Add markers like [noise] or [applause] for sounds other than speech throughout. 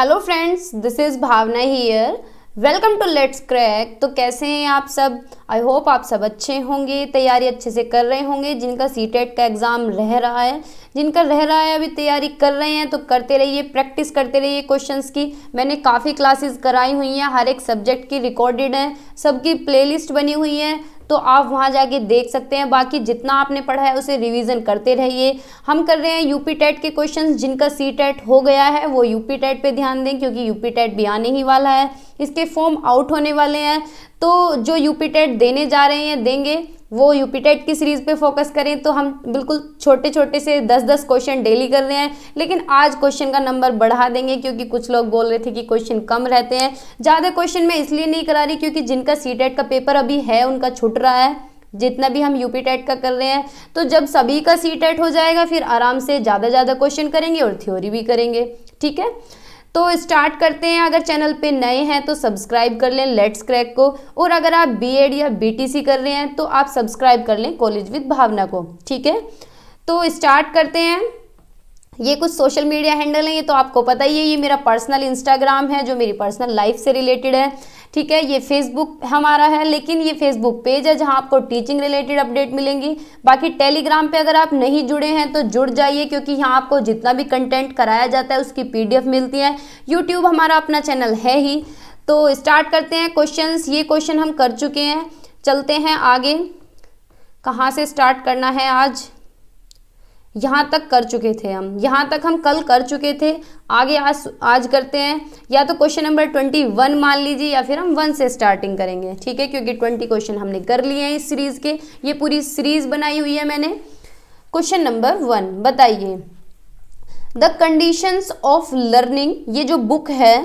hello friends this is Bhavna here welcome to let's crack तो कैसे हैं आप सब आई होप आप सब अच्छे होंगे तैयारी अच्छे से कर रहे होंगे जिनका सी टेट e का एग्ज़ाम रह रहा है जिनका रह रहा है अभी तैयारी कर रहे हैं तो करते रहिए प्रैक्टिस करते रहिए क्वेश्चंस की मैंने काफ़ी क्लासेस कराई हुई हैं हर एक सब्जेक्ट की रिकॉर्डेड हैं सबकी प्लेलिस्ट बनी हुई है तो आप वहाँ जाके देख सकते हैं बाकी जितना आपने पढ़ा है उसे रिविज़न करते रहिए हम कर रहे हैं यूपी टेट के क्वेश्चन जिनका सी टेट हो गया है वो यूपी टेट पर ध्यान दें क्योंकि यूपी टेट भी आने ही वाला है इसके फॉर्म आउट होने वाले हैं तो जो यूपी टेट देने जा रहे हैं देंगे वो यूपीटेट की सीरीज़ पे फोकस करें तो हम बिल्कुल छोटे छोटे से दस दस क्वेश्चन डेली कर रहे हैं लेकिन आज क्वेश्चन का नंबर बढ़ा देंगे क्योंकि कुछ लोग बोल रहे थे कि क्वेश्चन कम रहते हैं ज़्यादा क्वेश्चन मैं इसलिए नहीं करा रही क्योंकि जिनका सी का पेपर अभी है उनका छुट रहा है जितना भी हम यूपी टेट का कर रहे हैं तो जब सभी का सी टेट हो जाएगा फिर आराम से ज़्यादा ज़्यादा क्वेश्चन करेंगे और थ्योरी भी करेंगे ठीक है तो स्टार्ट करते हैं अगर चैनल पे नए हैं तो सब्सक्राइब कर लें लेट्स क्रैक को और अगर आप बीएड या बीटीसी कर रहे हैं तो आप सब्सक्राइब कर लें कॉलेज विद भावना को ठीक है तो स्टार्ट करते हैं ये कुछ सोशल मीडिया हैंडल हैं ये तो आपको पता ही है ये मेरा पर्सनल इंस्टाग्राम है जो मेरी पर्सनल लाइफ से रिलेटेड है ठीक है ये फेसबुक हमारा है लेकिन ये फेसबुक पेज है जहाँ आपको टीचिंग रिलेटेड अपडेट मिलेंगी बाकी टेलीग्राम पे अगर आप नहीं जुड़े हैं तो जुड़ जाइए क्योंकि यहाँ आपको जितना भी कंटेंट कराया जाता है उसकी पीडीएफ मिलती है यूट्यूब हमारा अपना चैनल है ही तो स्टार्ट करते हैं क्वेश्चन ये क्वेश्चन हम कर चुके हैं चलते हैं आगे कहाँ से स्टार्ट करना है आज यहाँ तक कर चुके थे हम यहाँ तक हम कल कर चुके थे आगे आज आज करते हैं या तो क्वेश्चन नंबर ट्वेंटी वन मान लीजिए या फिर हम वन से स्टार्टिंग करेंगे ठीक है क्योंकि ट्वेंटी क्वेश्चन हमने कर लिए हैं इस सीरीज़ के ये पूरी सीरीज़ बनाई हुई है मैंने क्वेश्चन नंबर वन बताइए द कंडीशंस ऑफ लर्निंग ये जो बुक है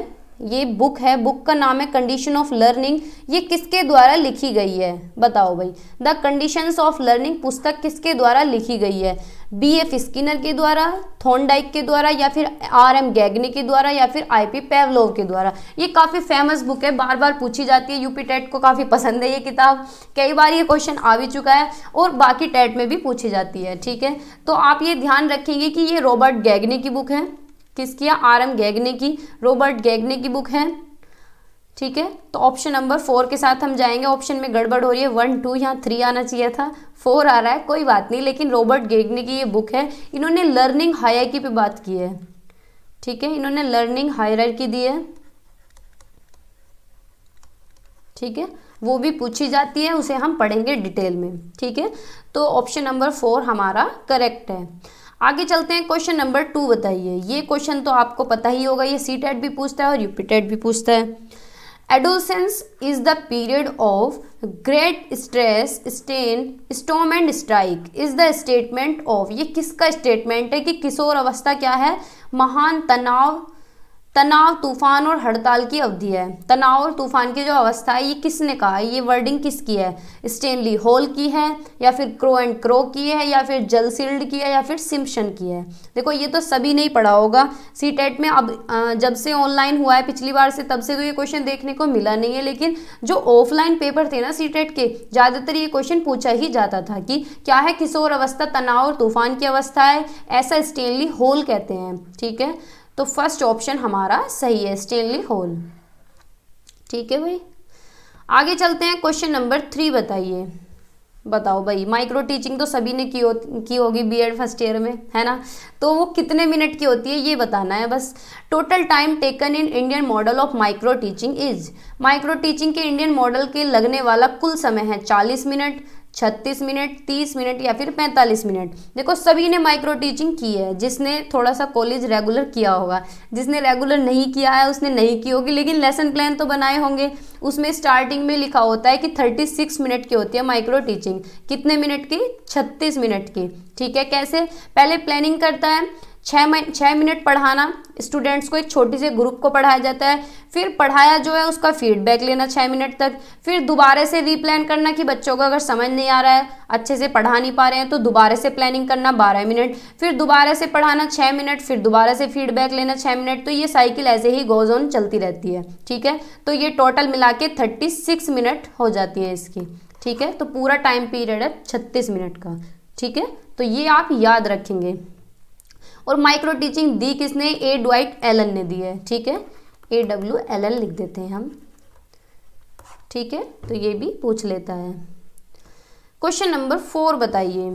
ये बुक है बुक का नाम है कंडीशन ऑफ लर्निंग ये किसके द्वारा लिखी गई है बताओ भाई द कंडीशन ऑफ लर्निंग पुस्तक किसके द्वारा लिखी गई है बी एफ स्किनर के द्वारा थॉर्नडाइक के द्वारा या फिर आर एम गैगने के द्वारा या फिर आई पी पेवलोव के द्वारा ये काफ़ी फेमस बुक है बार बार पूछी जाती है यूपी टेट को काफ़ी पसंद है ये किताब कई बार ये क्वेश्चन आ भी चुका है और बाकी टेट में भी पूछी जाती है ठीक है तो आप ये ध्यान रखेंगे कि ये रॉबर्ट गैगने की बुक है किसकी है आर एम गैगने की रॉबर्ट गैगने की बुक है ठीक है तो ऑप्शन नंबर फोर के साथ हम जाएंगे ऑप्शन में गड़बड़ हो रही है वन टू यहाँ थ्री आना चाहिए था फोर आ रहा है कोई बात नहीं लेकिन रॉबर्ट गेगने की ये बुक है इन्होंने लर्निंग हायरकी पे बात की है ठीक है इन्होंने लर्निंग हायरकी दी है ठीक है वो भी पूछी जाती है उसे हम पढ़ेंगे डिटेल में ठीक है तो ऑप्शन नंबर फोर हमारा करेक्ट है आगे चलते हैं क्वेश्चन नंबर टू बताइए ये क्वेश्चन तो आपको पता ही होगा ये सी टेट भी पूछता है और यूपी टेट भी पूछता है adolescence is the period of great stress strain storm and strike is the statement of ये किसका स्टेटमेंट है कि किशोर अवस्था क्या है महान तनाव तनाव तूफान और हड़ताल की अवधि है तनाव और तूफान की जो अवस्था है ये किसने कहा है ये वर्डिंग किसकी है स्टेनली होल की है या फिर क्रो एंड क्रो की है या फिर जलसील्ड की है या फिर सिम्पशन की है देखो ये तो सभी नहीं पढ़ा होगा सी टेट e में अब जब से ऑनलाइन हुआ है पिछली बार से तब से तो ये क्वेश्चन देखने को मिला नहीं है लेकिन जो ऑफलाइन पेपर थे ना सी टेट e के ज़्यादातर ये क्वेश्चन पूछा ही जाता था कि क्या है किशोर अवस्था तनाव और तूफान की अवस्था है ऐसा स्टेनली होल कहते हैं ठीक है तो फर्स्ट ऑप्शन हमारा सही है स्टेनली होल ठीक है भाई आगे चलते हैं क्वेश्चन नंबर थ्री बताइए बताओ भाई माइक्रो टीचिंग तो सभी ने की हो की होगी बीएड फर्स्ट ईयर में है ना तो वो कितने मिनट की होती है ये बताना है बस total time taken in Indian model of micro teaching is micro teaching के इंडियन मॉडल के लगने वाला कुल समय है चालीस मिनट छत्तीस मिनट तीस मिनट या फिर पैंतालीस मिनट देखो सभी ने माइक्रो टीचिंग की है जिसने थोड़ा सा कॉलेज रेगुलर किया होगा जिसने रेगुलर नहीं किया है उसने नहीं की होगी लेकिन लेसन प्लान तो बनाए होंगे उसमें स्टार्टिंग में लिखा होता है कि थर्टी सिक्स मिनट की होती है माइक्रो टीचिंग कितने मिनट की छत्तीस मिनट की ठीक है कैसे पहले प्लानिंग करता है छः छः मिनट पढ़ाना स्टूडेंट्स को एक छोटी से ग्रुप को पढ़ाया जाता है फिर पढ़ाया जो है उसका फीडबैक लेना छः मिनट तक फिर दोबारा से रीप्लान करना कि बच्चों को अगर समझ नहीं आ रहा है अच्छे से पढ़ा नहीं पा रहे हैं तो दोबारा से प्लानिंग करना बारह मिनट फिर दोबारा से पढ़ाना छः मिनट फिर दोबारा से फीडबैक लेना छः मिनट तो ये साइकिल ऐसे ही गोज ऑन चलती रहती है ठीक है तो ये टोटल मिला के थर्टी सिक्स मिनट हो जाती है इसकी ठीक है तो पूरा टाइम पीरियड है छत्तीस मिनट का ठीक है तो ये आप याद रखेंगे और माइक्रो टीचिंग दी किसने ए डाइट एलन ने दी है ठीक है ए डब्ल्यू एल एल लिख देते हैं हम ठीक है तो ये भी पूछ लेता है क्वेश्चन नंबर फोर बताइए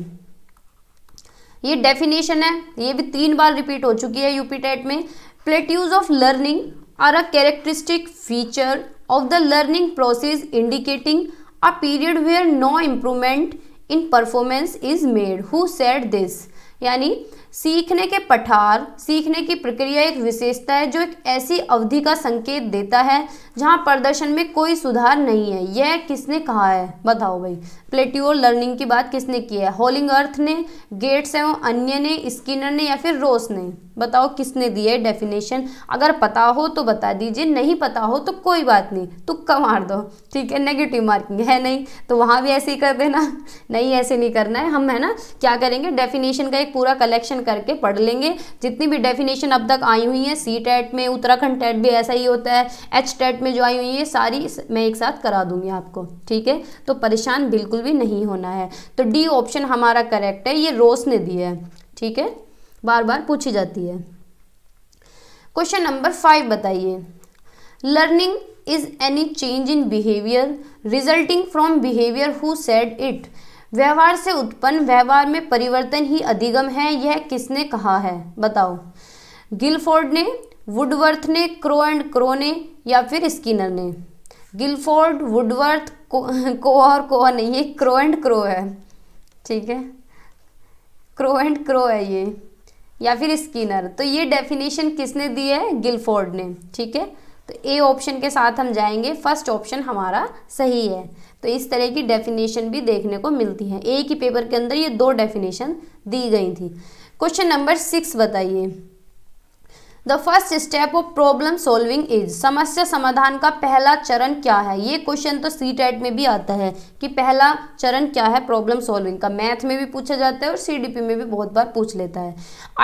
ये डेफिनेशन है ये भी तीन बार रिपीट हो चुकी है यूपी टेट में plateaus of learning are a characteristic feature of the learning process indicating a period where no improvement in performance is made who said this यानी सीखने के पठार सीखने की प्रक्रिया एक विशेषता है जो एक ऐसी अवधि का संकेत देता है जहां प्रदर्शन में कोई सुधार नहीं है यह किसने कहा है बताओ भाई प्लेट्योर लर्निंग की बात किसने की है होलिंग अर्थ ने गेट्स एवं अन्य ने स्किनर ने या फिर रोस ने बताओ किसने दिया है डेफिनेशन अगर पता हो तो बता दीजिए नहीं पता हो तो कोई बात नहीं तुक्का मार दो ठीक है नेगेटिव मार्किंग है नहीं तो वहाँ भी ऐसे ही कर देना [laughs] नहीं ऐसे नहीं करना है हम है ना क्या करेंगे डेफिनेशन का एक पूरा कलेक्शन करके पढ़ लेंगे जितनी भी डेफिनेशन अब तक आई हुई है सी टेट में उत्तराखंड टेट e भी ऐसा ही होता है एच टेट e में जो आई हुई है सारी मैं एक साथ करा दूंगी आपको ठीक है तो परेशान बिल्कुल भी नहीं होना है तो डी ऑप्शन हमारा करेक्ट है ये रोस ने दिया है ठीक है बार बार पूछी जाती है क्वेश्चन नंबर फाइव बताइए learning is any change in behaviour resulting from behaviour who said it व्यवहार से उत्पन्न व्यवहार में परिवर्तन ही अधिगम है यह किसने कहा है बताओ गिलफोर्ड ने वुडवर्थ ने क्रो एंड क्रो ने या फिर स्किनर ने गिलफोर्ड वुडवर्थ को, को और को नहीं ये क्रो एंड क्रो है ठीक है क्रो एंड क्रो है ये या फिर स्किनर तो ये डेफिनेशन किसने दी है गिलफोर्ड ने ठीक है तो ए ऑप्शन के साथ हम जाएंगे फर्स्ट ऑप्शन हमारा सही है तो इस तरह की डेफिनेशन भी देखने को मिलती है एक ही पेपर के अंदर ये दो डेफिनेशन दी गई थी क्वेश्चन नंबर सिक्स बताइए the first step of problem solving is समस्या समाधान का पहला चरण क्या है ये क्वेश्चन तो सी टेट e में भी आता है कि पहला चरण क्या है प्रॉब्लम सॉल्विंग का मैथ में भी पूछा जाता है और सी में भी बहुत बार पूछ लेता है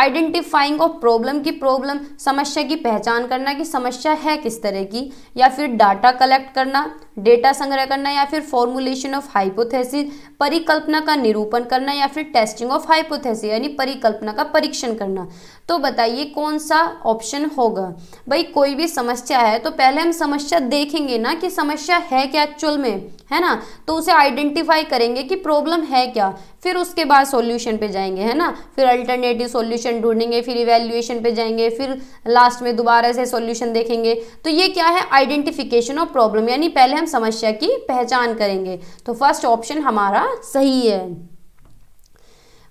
आइडेंटिफाइंग ऑफ प्रॉब्लम की प्रॉब्लम समस्या की पहचान करना कि समस्या है किस तरह की या फिर डाटा कलेक्ट करना डेटा संग्रह करना या फिर फॉर्मुलेशन ऑफ हाइपोथेसिस परिकल्पना का निरूपण करना या फिर टेस्टिंग ऑफ हाइपोथेसिस यानी परिकल्पना का परीक्षण करना तो बताइए कौन सा ऑप्शन होगा भाई कोई भी समस्या है तो पहले हम समस्या देखेंगे ना कि समस्या है क्या एक्चुअल में है ना तो उसे आइडेंटिफाई करेंगे कि प्रॉब्लम है क्या फिर उसके बाद सॉल्यूशन पे जाएंगे है ना फिर अल्टरनेटिव सॉल्यूशन ढूंढेंगे फिर इवेल्युएशन पे जाएंगे फिर लास्ट में दोबारा से सॉल्यूशन देखेंगे तो ये क्या है आइडेंटिफिकेशन ऑफ प्रॉब्लम यानी पहले हम समस्या की पहचान करेंगे तो फर्स्ट ऑप्शन हमारा सही है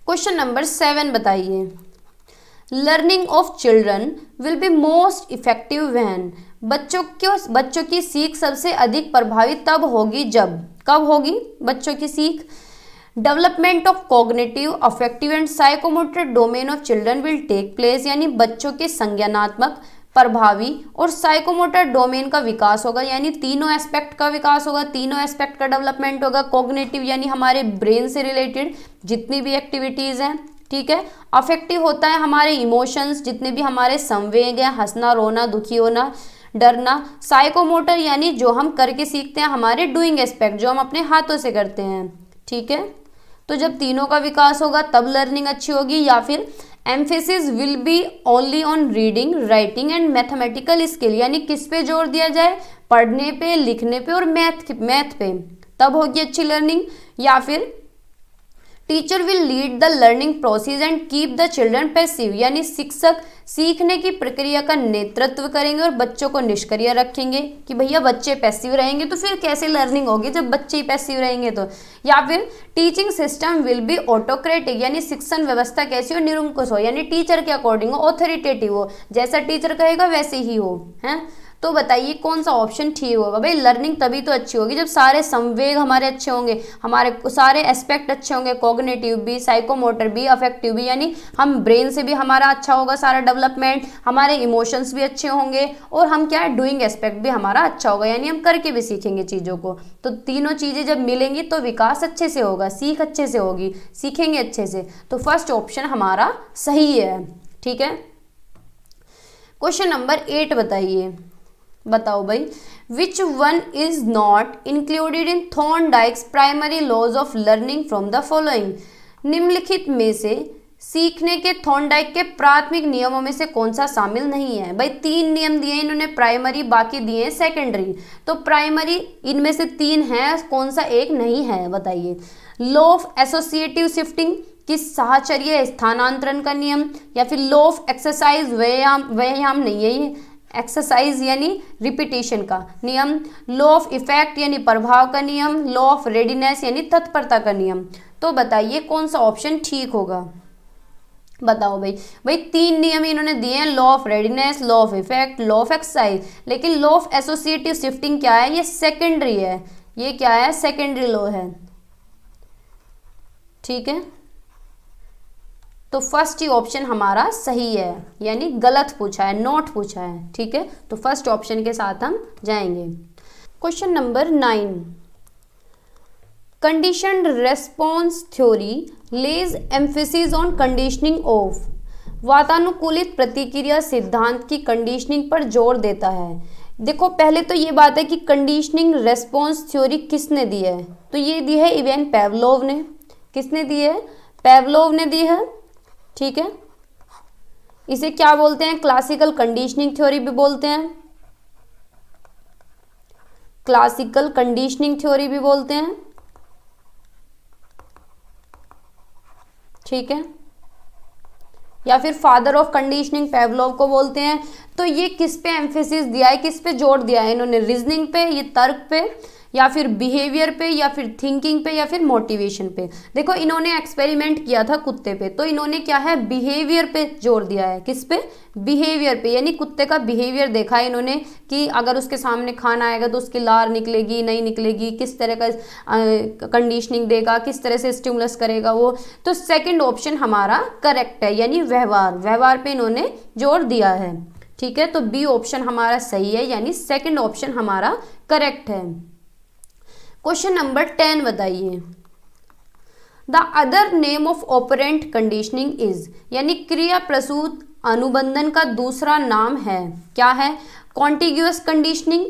क्वेश्चन नंबर सेवन बताइए learning of children will be most effective when बच्चों के बच्चों की सीख सबसे अधिक प्रभावित तब होगी जब कब होगी बच्चों की सीख development of cognitive affective and psychomotor domain of children will take place यानी बच्चों के संज्ञानात्मक प्रभावी और साइकोमोटर डोमेन का विकास होगा यानी तीनों एस्पेक्ट का विकास होगा तीनों एस्पेक्ट का डेवलपमेंट होगा कॉग्नेटिव यानी हमारे ब्रेन से रिलेटेड जितनी भी एक्टिविटीज़ हैं ठीक है अफेक्टिव होता है हमारे इमोशंस जितने भी हमारे संवेग हैं हंसना रोना दुखी होना डरना साइकोमोटर यानी जो हम करके सीखते हैं हमारे डूइंग एस्पेक्ट जो हम अपने हाथों से करते हैं ठीक है तो जब तीनों का विकास होगा तब लर्निंग अच्छी होगी या फिर emphasis will be only on reading writing and mathematical skill यानी किस पे जोर दिया जाए पढ़ने पे लिखने पे और मैथ मैथ पे तब होगी अच्छी लर्निंग या फिर teacher will lead the learning process and keep the children passive यानी शिक्षक सीखने की प्रक्रिया का नेतृत्व करेंगे और बच्चों को निष्क्रिय रखेंगे कि भैया बच्चे पैसिव रहेंगे तो फिर कैसे लर्निंग होगी जब बच्चे ही पैसिव रहेंगे तो या फिर teaching system will be autocratic यानी शिक्षण व्यवस्था कैसी हो निरंकुश हो यानी टीचर के अकॉर्डिंग हो ऑथोरिटेटिव हो जैसा टीचर कहेगा वैसे ही हो है तो बताइए कौन सा ऑप्शन ठीक होगा भाई लर्निंग तभी तो अच्छी होगी जब सारे संवेग हमारे अच्छे होंगे हमारे सारे एस्पेक्ट अच्छे होंगे कॉग्नेटिव भी साइकोमोटर भी अफेक्टिव भी यानी हम ब्रेन से भी हमारा अच्छा होगा सारा डेवलपमेंट हमारे इमोशंस भी अच्छे होंगे और हम क्या है डूइंग एस्पेक्ट भी हमारा अच्छा होगा यानी हम करके भी सीखेंगे चीज़ों को तो तीनों चीज़ें जब मिलेंगी तो विकास अच्छे से होगा सीख अच्छे से होगी सीखेंगे अच्छे से तो फर्स्ट ऑप्शन हमारा सही है ठीक है क्वेश्चन नंबर एट बताइए बताओ भाई which one is not included in Thorndike's primary laws of learning from the following निम्नलिखित में से सीखने के थॉर्नडाइक के प्राथमिक नियमों में से कौन सा शामिल नहीं है भाई तीन नियम दिए इन्होंने प्राइमरी बाकी दिए हैं सेकेंडरी तो प्राइमरी इनमें से तीन है कौन सा एक नहीं है बताइए लॉ ऑफ एसोसिएटिव शिफ्टिंग किस साहचर्य स्थानांतरण का नियम या फिर लॉ ऑफ एक्सरसाइज व्यायाम व्यायाम नहीं है ये एक्सरसाइज यानी रिपीटेशन का नियम लॉ ऑफ इफेक्ट यानी प्रभाव का नियम लॉ ऑफ रेडीनेस यानी तत्परता का नियम तो बताइए कौन सा ऑप्शन ठीक होगा बताओ भाई भाई तीन नियम इन्होंने दिए हैं law of readiness law of effect law of exercise लेकिन लॉ ऑफ एसोसिएटिव शिफ्टिंग क्या है ये सेकेंडरी है ये क्या है सेकेंडरी लॉ है ठीक है तो फर्स्ट ही ऑप्शन हमारा सही है यानी गलत पूछा है नॉट पूछा है ठीक है तो फर्स्ट ऑप्शन के साथ हम जाएंगे question number nine condition response theory lays emphasis on conditioning of वातानुकूलित प्रतिक्रिया सिद्धांत की कंडीशनिंग पर जोर देता है देखो पहले तो ये बात है कि कंडीशनिंग रेस्पॉन्स थ्योरी किसने दी है तो ये दी है इवेन पेवलोव ने किसने दी है पेवलोव ने दी है ठीक है इसे क्या बोलते हैं क्लासिकल कंडीशनिंग थ्योरी भी बोलते हैं क्लासिकल कंडीशनिंग थ्योरी भी बोलते हैं ठीक है या फिर फादर ऑफ कंडीशनिंग पेवलोव को बोलते हैं तो ये किस पे एम्फेसिस दिया है किस पे जोर दिया है इन्होंने रीजनिंग पे ये तर्क पे या फिर बिहेवियर पे या फिर थिंकिंग पे या फिर मोटिवेशन पे देखो इन्होंने एक्सपेरिमेंट किया था कुत्ते पे तो इन्होंने क्या है बिहेवियर पे जोर दिया है किस पे बिहेवियर पे यानी कुत्ते का बिहेवियर देखा है इन्होंने कि अगर उसके सामने खाना आएगा तो उसकी लार निकलेगी नहीं निकलेगी किस तरह का कंडीशनिंग देगा किस तरह से स्टिमुलस करेगा वो तो सेकेंड ऑप्शन हमारा करेक्ट है यानी व्यवहार व्यवहार पे इन्होंने जोर दिया है ठीक है तो बी ऑप्शन हमारा सही है यानी सेकेंड ऑप्शन हमारा करेक्ट है क्वेश्चन नंबर टेन बताइए the other name of operant conditioning is यानी क्रिया प्रसूत अनुबंधन का दूसरा नाम है क्या है कॉन्टिग्यूस कंडीशनिंग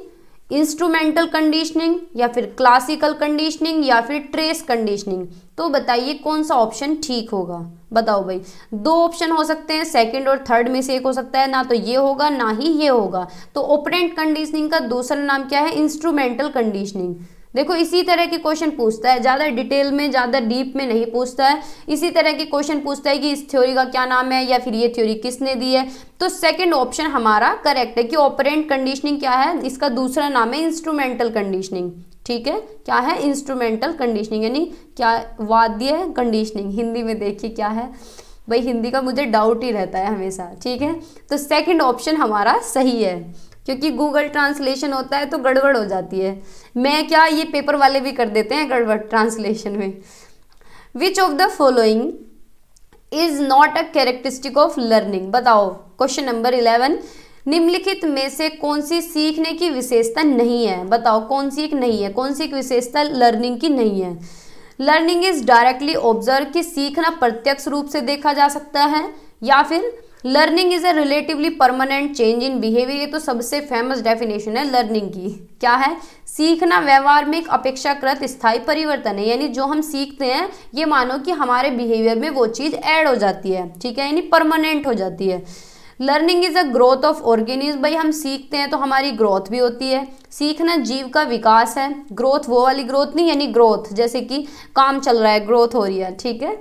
इंस्ट्रूमेंटल कंडीशनिंग या फिर क्लासिकल कंडीशनिंग या फिर ट्रेस कंडीशनिंग तो बताइए कौन सा ऑप्शन ठीक होगा बताओ भाई दो ऑप्शन हो सकते हैं सेकंड और थर्ड में से एक हो सकता है ना तो ये होगा ना ही ये होगा तो ऑपरेंट कंडीशनिंग का दूसरा नाम क्या है इंस्ट्रूमेंटल कंडीशनिंग देखो इसी तरह के क्वेश्चन पूछता है ज़्यादा डिटेल में ज़्यादा डीप में नहीं पूछता है इसी तरह के क्वेश्चन पूछता है कि इस थ्योरी का क्या नाम है या फिर ये थ्योरी किसने दी है तो सेकंड ऑप्शन हमारा करेक्ट है कि ऑपरेंट कंडीशनिंग क्या है इसका दूसरा नाम है इंस्ट्रूमेंटल कंडीशनिंग ठीक है क्या है इंस्ट्रूमेंटल कंडीशनिंग यानी क्या वाद्य कंडीशनिंग हिंदी में देखिए क्या है भाई हिंदी का मुझे डाउट ही रहता है हमेशा ठीक है तो सेकंड ऑप्शन हमारा सही है क्योंकि गूगल ट्रांसलेशन होता है तो गड़बड़ हो जाती है मैं क्या ये पेपर वाले भी कर देते हैं गड़बड़ ट्रांसलेशन में which of the following is not a characteristic of learning बताओ क्वेश्चन नंबर इलेवन निम्नलिखित में से कौन सी सीखने की विशेषता नहीं है बताओ कौन सी एक नहीं है कौन सी एक विशेषता लर्निंग की नहीं है लर्निंग इज डायरेक्टली ऑब्जर्व कि सीखना प्रत्यक्ष रूप से देखा जा सकता है या फिर learning is a relatively permanent change in behaviour ये तो सबसे फेमस डेफिनेशन है लर्निंग की क्या है सीखना व्यवहार में एक अपेक्षाकृत स्थायी परिवर्तन है यानी जो हम सीखते हैं ये मानो कि हमारे बिहेवियर में वो चीज़ ऐड हो जाती है ठीक है यानी परमानेंट हो जाती है learning is a growth of organism भाई हम सीखते हैं तो हमारी ग्रोथ भी होती है सीखना जीव का विकास है ग्रोथ वो वाली ग्रोथ नहीं यानी ग्रोथ जैसे कि काम चल रहा है ग्रोथ हो रही है ठीक है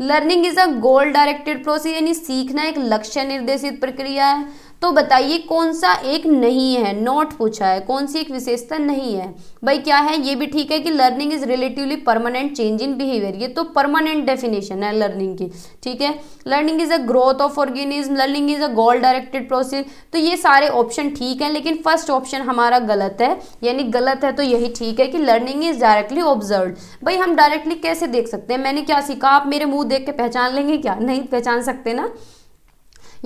learning is a goal directed process यानी सीखना एक लक्ष्य निर्देशित प्रक्रिया है तो बताइए कौन सा एक नहीं है नॉट पूछा है कौन सी एक विशेषता नहीं है भाई क्या है ये भी ठीक है कि learning is relatively permanent change in behaviour ये तो परमानेंट डेफिनेशन है लर्निंग की ठीक है learning is a growth of organism learning is a goal directed process तो ये सारे ऑप्शन ठीक है लेकिन फर्स्ट ऑप्शन हमारा गलत है यानी गलत है तो यही ठीक है कि लर्निंग इज डायरेक्टली ऑब्जर्व भाई हम डायरेक्टली कैसे देख सकते हैं मैंने क्या सीखा आप मेरे मुंह देख के पहचान लेंगे क्या नहीं पहचान सकते ना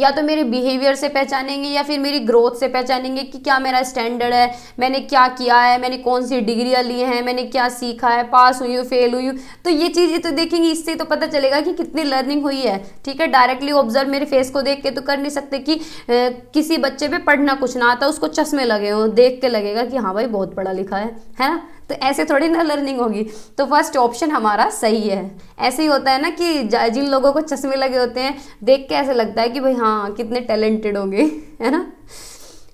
या तो मेरे बिहेवियर से पहचानेंगे या फिर मेरी ग्रोथ से पहचानेंगे कि क्या मेरा स्टैंडर्ड है मैंने क्या किया है मैंने कौन सी डिग्रियाँ ली हैं मैंने क्या सीखा है पास हुई हूँ फेल हुई हूँ तो ये चीज़ें तो देखेंगी इससे तो पता चलेगा कि कितनी लर्निंग हुई है ठीक है डायरेक्टली ऑब्जर्व मेरे फेस को देख के तो कर नहीं सकते कि किसी बच्चे पे पढ़ना कुछ ना आता उसको चश्मे लगे हों देख के लगेगा कि हाँ भाई बहुत पढ़ा लिखा है है ना तो ऐसे थोड़ी ना लर्निंग होगी तो फर्स्ट ऑप्शन हमारा सही है ऐसे ही होता है ना कि जिन लोगों को चश्मे लगे होते हैं देख के ऐसे लगता है कि भाई हाँ कितने टैलेंटेड होंगे [laughs] है ना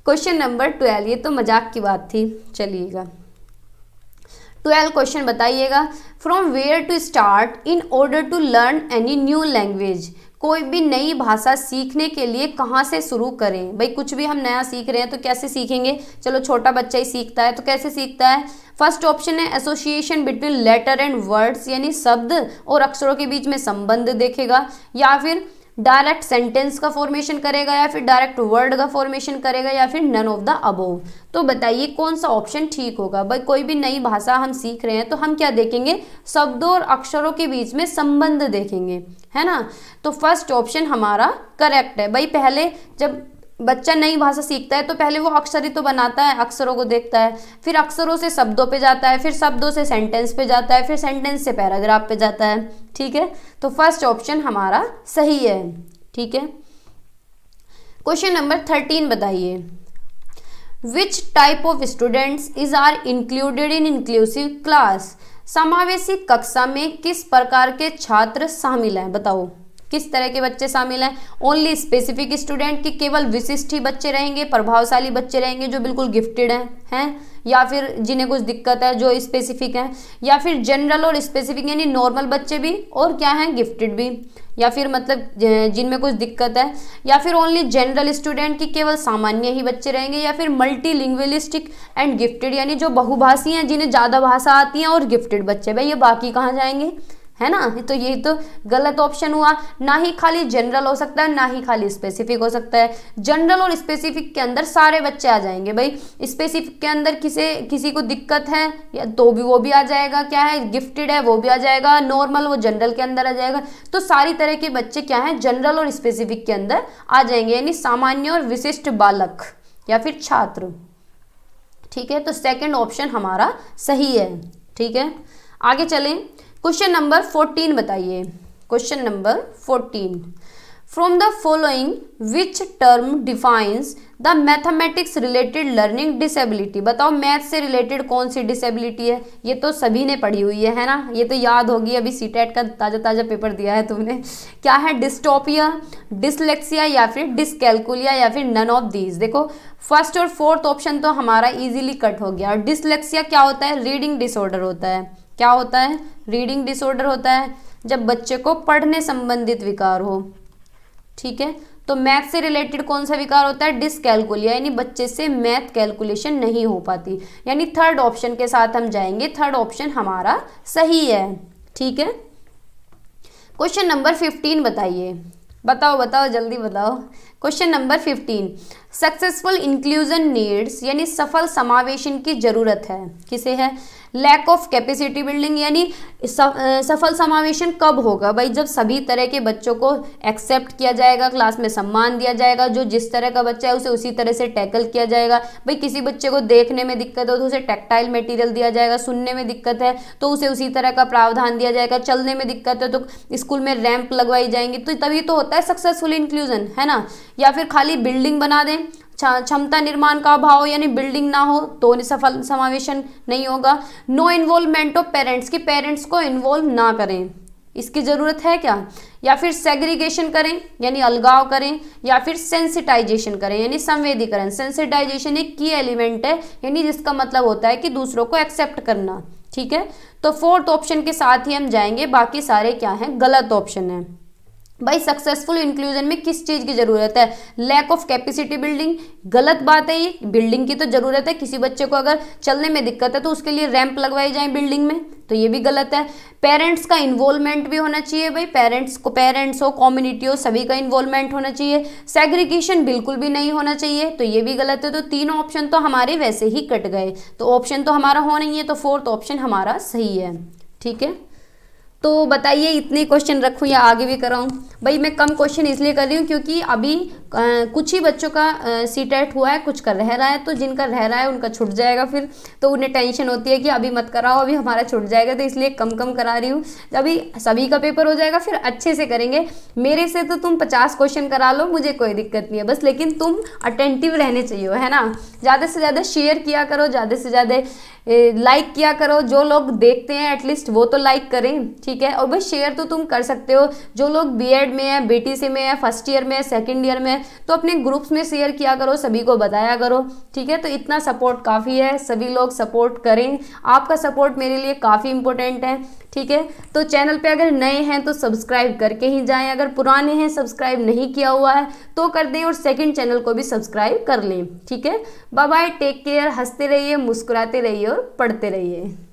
क्वेश्चन नंबर ट्वेल्व ये तो मजाक की बात थी चलिएगा ट्वेल्व क्वेश्चन बताइएगा from where to start in order to learn any new language कोई भी नई भाषा सीखने के लिए कहाँ से शुरू करें भाई कुछ भी हम नया सीख रहे हैं तो कैसे सीखेंगे चलो छोटा बच्चा ही सीखता है तो कैसे सीखता है फर्स्ट ऑप्शन है association between letter and words यानी शब्द और अक्षरों के बीच में संबंध देखेगा या फिर डायरेक्ट सेंटेंस का फॉर्मेशन करेगा या फिर डायरेक्ट वर्ड का फॉर्मेशन करेगा या फिर नन ऑफ द अबोव तो बताइए कौन सा ऑप्शन ठीक होगा भाई कोई भी नई भाषा हम सीख रहे हैं तो हम क्या देखेंगे शब्दों और अक्षरों के बीच में संबंध देखेंगे है ना तो फर्स्ट ऑप्शन हमारा करेक्ट है भाई पहले जब बच्चा नई भाषा सीखता है तो पहले वो अक्षर ही तो बनाता है अक्षरों को देखता है फिर अक्षरों से शब्दों पे जाता है फिर शब्दों से सेंटेंस पे जाता है फिर सेंटेंस से पैराग्राफ पे जाता है ठीक है तो फर्स्ट ऑप्शन हमारा सही है ठीक है क्वेश्चन नंबर थर्टीन बताइए which type of students is are included in inclusive class समावेशी कक्षा में किस प्रकार के छात्र शामिल हैं बताओ किस तरह के बच्चे शामिल हैं ओनली स्पेसिफिक स्टूडेंट के केवल विशिष्ट ही बच्चे रहेंगे प्रभावशाली बच्चे रहेंगे जो बिल्कुल गिफ्टेड हैं हैं या फिर जिन्हें कुछ दिक्कत है जो स्पेसिफिक हैं या फिर जनरल और स्पेसिफिक यानी नॉर्मल बच्चे भी और क्या हैं गिफ्टेड भी या फिर मतलब जिनमें कुछ दिक्कत है या फिर ओनली जनरल स्टूडेंट की केवल सामान्य ही बच्चे रहेंगे या फिर मल्टी लिंग्वलिस्टिक एंड गिफ्टेड यानी जो बहुभाषी हैं जिन्हें ज़्यादा भाषा आती हैं और गिफ्टेड बच्चे भाई ये बाकी कहाँ जाएंगे है ना तो ये तो गलत ऑप्शन हुआ ना ही खाली जनरल हो सकता है ना ही खाली स्पेसिफिक हो सकता है जनरल और स्पेसिफिक के अंदर सारे बच्चे आ जाएंगे भाई स्पेसिफिक के अंदर किसे किसी को दिक्कत है या तो भी वो भी आ जाएगा क्या है गिफ्टेड है वो भी आ जाएगा नॉर्मल वो जनरल के अंदर आ जाएगा तो सारी तरह के बच्चे क्या है जनरल और स्पेसिफिक के अंदर आ जाएंगे यानी सामान्य और विशिष्ट बालक या फिर छात्र ठीक है तो सेकेंड ऑप्शन हमारा सही है ठीक है आगे चलें क्वेश्चन नंबर फोर्टीन बताइए question number fourteen from the following which term defines the mathematics related learning disability बताओ मैथ से रिलेटेड कौन सी डिसेबिलिटी है ये तो सभी ने पढ़ी हुई है है ना ये तो याद होगी अभी सी टेट e का ताज़ा ताज़ा पेपर दिया है तुमने क्या है डिस्टोपिया डिसलेक्सिया या फिर डिसकैलकुलिया या फिर नन ऑफ दीज देखो फर्स्ट और फोर्थ ऑप्शन तो हमारा ईजिली कट हो गया और डिसलेक्सिया क्या होता है रीडिंग डिसऑर्डर होता है क्या होता है रीडिंग डिसऑर्डर होता है जब बच्चे को पढ़ने संबंधित विकार हो ठीक है तो मैथ से रिलेटेड कौन सा विकार होता है डिसकैलकुलिया यानी बच्चे से मैथ कैलकुलेशन नहीं हो पाती यानी थर्ड ऑप्शन के साथ हम जाएंगे थर्ड ऑप्शन हमारा सही है ठीक है क्वेश्चन नंबर फिफ्टीन बताइए बताओ बताओ जल्दी बताओ question number fifteen successful inclusion needs यानी सफल समावेशन की ज़रूरत है किसे है लैक ऑफ कैपेसिटी बिल्डिंग यानी सफल समावेशन कब होगा भाई जब सभी तरह के बच्चों को एक्सेप्ट किया जाएगा क्लास में सम्मान दिया जाएगा जो जिस तरह का बच्चा है उसे उसी तरह से टैकल किया जाएगा भाई किसी बच्चे को देखने में दिक्कत हो तो उसे टेक्टाइल मटेरियल दिया जाएगा सुनने में दिक्कत है तो उसे उसी तरह का प्रावधान दिया जाएगा चलने में दिक्कत है तो स्कूल में रैंप लगवाई जाएंगी तो तभी तो होता है सक्सेसफुल इंक्लूजन है ना या फिर खाली बिल्डिंग बना दें क्षमता निर्माण का अभाव यानी बिल्डिंग ना हो तो सफल समावेशन नहीं होगा नो इन्वॉल्वमेंट ऑफ पेरेंट्स की पेरेंट्स को इन्वॉल्व ना करें इसकी ज़रूरत है क्या या फिर सेग्रीगेशन करें यानी अलगाव करें या फिर सेंसिटाइजेशन करें यानी संवेदीकरण सेंसिटाइजेशन एक की एलिमेंट है यानी जिसका मतलब होता है कि दूसरों को एक्सेप्ट करना ठीक है तो फोर्थ ऑप्शन के साथ ही हम जाएंगे बाकी सारे क्या हैं गलत ऑप्शन हैं भाई सक्सेसफुल इंक्लूजन में किस चीज़ की ज़रूरत है लैक ऑफ कैपेसिटी बिल्डिंग गलत बात है ये बिल्डिंग की तो ज़रूरत है किसी बच्चे को अगर चलने में दिक्कत है तो उसके लिए रैंप लगवाए जाए बिल्डिंग में तो ये भी गलत है पेरेंट्स का इन्वॉल्वमेंट भी होना चाहिए भाई पेरेंट्स को पेरेंट्स हो कम्युनिटी हो सभी का इन्वॉल्वमेंट होना चाहिए सेग्रीगेशन बिल्कुल भी नहीं होना चाहिए तो ये भी गलत है तो तीनों ऑप्शन तो हमारे वैसे ही कट गए तो ऑप्शन तो हमारा हो नहीं है तो फोर्थ ऑप्शन हमारा सही है ठीक है तो बताइए इतने क्वेश्चन रखूँ या आगे भी कराऊँ भाई मैं कम क्वेश्चन इसलिए कर रही हूँ क्योंकि अभी आ, कुछ ही बच्चों का सी टेट हुआ है कुछ का रह रहा है तो जिनका रह रहा है उनका छूट जाएगा फिर तो उन्हें टेंशन होती है कि अभी मत कराओ अभी हमारा छूट जाएगा तो इसलिए कम कम करा रही हूँ अभी सभी का पेपर हो जाएगा फिर अच्छे से करेंगे मेरे से तो तुम पचास क्वेश्चन करा लो मुझे कोई दिक्कत नहीं है बस लेकिन तुम अटेंटिव रहने चाहिए है ना ज़्यादा से ज़्यादा शेयर किया करो ज़्यादा से ज़्यादा लाइक किया करो जो लोग देखते हैं एटलीस्ट वो तो लाइक करें ठीक है और भाई शेयर तो तुम कर सकते हो जो लोग बी में है बी में है फर्स्ट ईयर में है सेकेंड ईयर में है तो अपने ग्रुप्स में शेयर किया करो सभी को बताया करो ठीक है तो इतना सपोर्ट काफ़ी है सभी लोग सपोर्ट करें आपका सपोर्ट मेरे लिए काफ़ी इंपॉर्टेंट है ठीक है तो चैनल पे अगर नए हैं तो सब्सक्राइब करके ही जाएं अगर पुराने हैं सब्सक्राइब नहीं किया हुआ है तो कर दें और सेकंड चैनल को भी सब्सक्राइब कर लें ठीक है बाय बाय टेक केयर हंसते रहिए मुस्कुराते रहिए पढ़ते रहिए